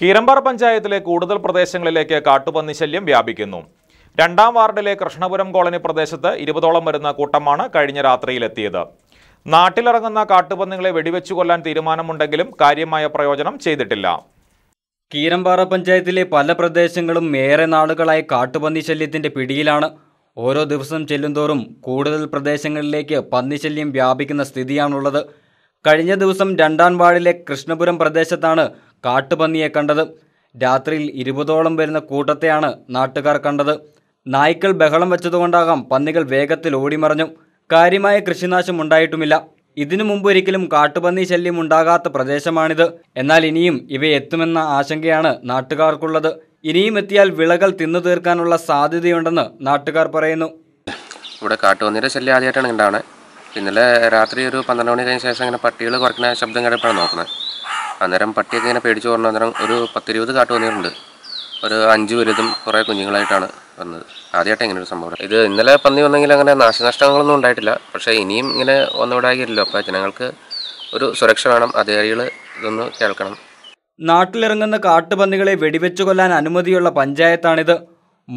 കീരമ്പാറ പഞ്ചായത്തിലെ കൂടുതൽ പ്രദേശങ്ങളിലേക്ക് കാട്ടുപന്നി ശല്യം വ്യാപിക്കുന്നു രണ്ടാം വാർഡിലെ കൃഷ്ണപുരം കോളനി പ്രദേശത്ത് ഇരുപതോളം വരുന്ന കൂട്ടമാണ് കഴിഞ്ഞ രാത്രിയിലെത്തിയത് നാട്ടിലിറങ്ങുന്ന കാട്ടുപന്നികളെ വെടിവെച്ചു കൊല്ലാൻ തീരുമാനമുണ്ടെങ്കിലും കാര്യമായ പ്രയോജനം ചെയ്തിട്ടില്ല കീരമ്പാറ പഞ്ചായത്തിലെ പല പ്രദേശങ്ങളും ഏറെ നാളുകളായി കാട്ടുപന്നി ശല്യത്തിന്റെ പിടിയിലാണ് ഓരോ ദിവസം ചെല്ലുന്തോറും കൂടുതൽ പ്രദേശങ്ങളിലേക്ക് പന്നിശല്യം വ്യാപിക്കുന്ന സ്ഥിതിയാണുള്ളത് കഴിഞ്ഞ ദിവസം രണ്ടാം വാർഡിലെ കൃഷ്ണപുരം പ്രദേശത്താണ് കാട്ടുപന്നിയെ കണ്ടത് രാത്രിയിൽ ഇരുപതോളം വരുന്ന കൂട്ടത്തെയാണ് നാട്ടുകാർ കണ്ടത് നായ്ക്കൾ ബഹളം വെച്ചതുകൊണ്ടാകാം പന്നികൾ വേഗത്തിൽ ഓടിമറഞ്ഞു കാര്യമായ കൃഷിനാശം ഉണ്ടായിട്ടുമില്ല ഇതിനു മുമ്പ് ഒരിക്കലും കാട്ടുപന്നി ശല്യം ഉണ്ടാകാത്ത പ്രദേശമാണിത് എന്നാൽ ഇനിയും ഇവയെത്തുമെന്ന ആശങ്കയാണ് നാട്ടുകാർക്കുള്ളത് ഇനിയും എത്തിയാൽ വിളകൾ തിന്നു തീർക്കാനുള്ള സാധ്യതയുണ്ടെന്ന് നാട്ടുകാർ പറയുന്നു ഇവിടെ കാട്ടുപന്നിയുടെ ശല്യം ആദ്യമായിട്ടാണ് ഇന്നലെ രാത്രി ഒരു പന്ത്രണ്ട് മണി കഴിഞ്ഞ ശേഷം അങ്ങനെ പട്ടികൾ കുറയ്ക്കുന്ന ശബ്ദം കേട്ടപ്പോഴാണ് നോക്കുന്നത് അന്നേരം പട്ടിയൊക്കെ ഇങ്ങനെ പേടിച്ച് പറഞ്ഞു അന്നേരം ഒരു പത്തിരുപത് വന്നിട്ടുണ്ട് ഒരു അഞ്ച് വലുതും കുറേ കുഞ്ഞുങ്ങളായിട്ടാണ് വന്നത് ആദ്യമായിട്ട് ഇങ്ങനെ ഒരു സംഭവം ഇത് ഇന്നലെ പന്നി വന്നെങ്കിൽ അങ്ങനെ നാശനഷ്ടങ്ങളൊന്നും ഉണ്ടായിട്ടില്ല പക്ഷേ ഇനിയും ഇങ്ങനെ വന്നുവിടാകില്ലല്ലോ അപ്പോൾ ജനങ്ങൾക്ക് ഒരു സുരക്ഷ വേണം അധികാരികൾ ഇതൊന്ന് കേൾക്കണം നാട്ടിലിറങ്ങുന്ന കാട്ടുപന്നികളെ വെടിവെച്ചു കൊല്ലാൻ അനുമതിയുള്ള പഞ്ചായത്താണിത്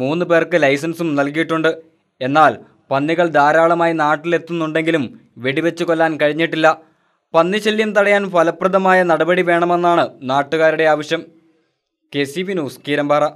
മൂന്ന് പേർക്ക് ലൈസൻസും നൽകിയിട്ടുണ്ട് എന്നാൽ പന്നികൾ ധാരാളമായി നാട്ടിലെത്തുന്നുണ്ടെങ്കിലും വെടിവെച്ചു കൊല്ലാൻ കഴിഞ്ഞിട്ടില്ല പന്നിശല്യം തടയാൻ ഫലപ്രദമായ നടപടി വേണമെന്നാണ് നാട്ടുകാരുടെ ആവശ്യം K C V news Keerampara